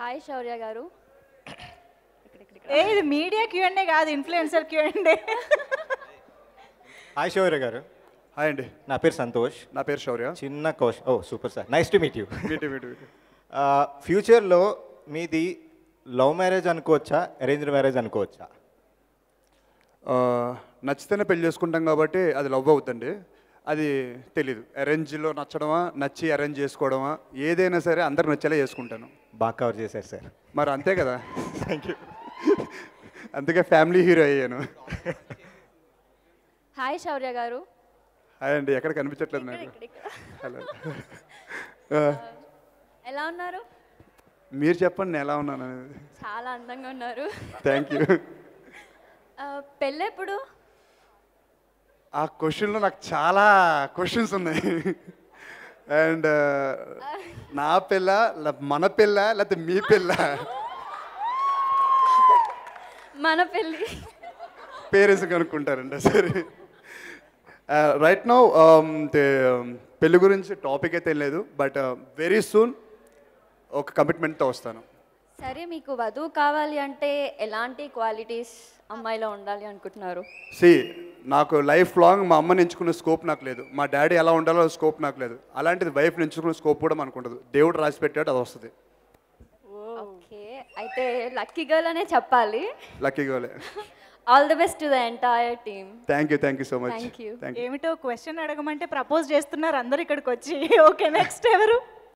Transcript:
hi Shaurya గారు ఏ ఇది media క్యూఎండే కాదు ఇన్ఫ్లుయెన్సర్ క్యూఎండే హాయ్ శౌర్య గారు హాయ్ అండి నా పేరు సంతోష్ నా పేరు శౌర్య చిన్న కోష్ ఓ super sir nice to meet you meet meet ఫ్యూచర్లో మీది లవ్ మ్యారేజ్ అనుకోవచ్చా అరేంజ్డ్ మ్యారేజ్ అనుకోవచ్చా నచ్చితేనే పెళ్లి చేసుకుంటాం కాబట్టి అది లవ్ అవుతుంది అది తెలీదు అరేంజ్లో నచ్చడమా నచ్చి అరేంజ్ చేసుకోవడమా ఏదైనా సరే అందరు నచ్చేలా చేసుకుంటాను బాగా కవర్ చేశారు సార్ మరి అంతే కదా థ్యాంక్ యూ అందుకే ఫ్యామిలీ హీరో అయ్యాను హాయ్ శౌర్య గారు హాయ్ అండి ఎక్కడ కనిపించట్లేదు నాకు హలో uh, uh, ఎలా ఉన్నారు మీరు చెప్పండి నేను ఎలా ఉన్నాను అనేది చాలా అందంగా ఉన్నారు థ్యాంక్ యూ uh, పెళ్ళెప్పుడు ఆ క్వశ్చన్లో నాకు చాలా క్వశ్చన్స్ ఉన్నాయి అండ్ నా పిల్ల మన పిల్ల లేకపోతే మీ పిల్ల మన పిల్లి పేరెంట్స్ కనుక్కుంటారంట సరే రైట్ నౌ um, um, పెళ్ళి గురించి టాపిక్ అయితే లేదు బట్ వెరీ సూన్ ఒక కమిట్మెంట్తో వస్తాను సరే మీకు వధువు కావాలి అంటే ఎలాంటి క్వాలిటీస్ అమ్మాయిలో ఉండాలి అనుకుంటున్నారు సి నాకు లైఫ్ లాంగ్ మా అమ్మని ఎంచుకునే స్కోప్ నాకు లేదు మా డాడీ ఎలా ఉండాలో స్కోప్ నాకు లేదు అలాంటిది వైఫ్ ఎంచుకునే స్కోప్ కూడా మనకు ఉండదు దేవుడు రాసి పెట్టాడు అది వస్తుంది ఓకే అయితే లక్కీ గర్ల్ అనే చెప్పాలి lucky girl all the best to the entire team thank you thank you so much thank you ఏమిటో క్వశ్చన్ అడగమంటే ప్రపోజ్ చేస్తున్నారు అందరు ఇక్కడికి వచ్చి ఓకే నెక్స్ట్ ఎవరు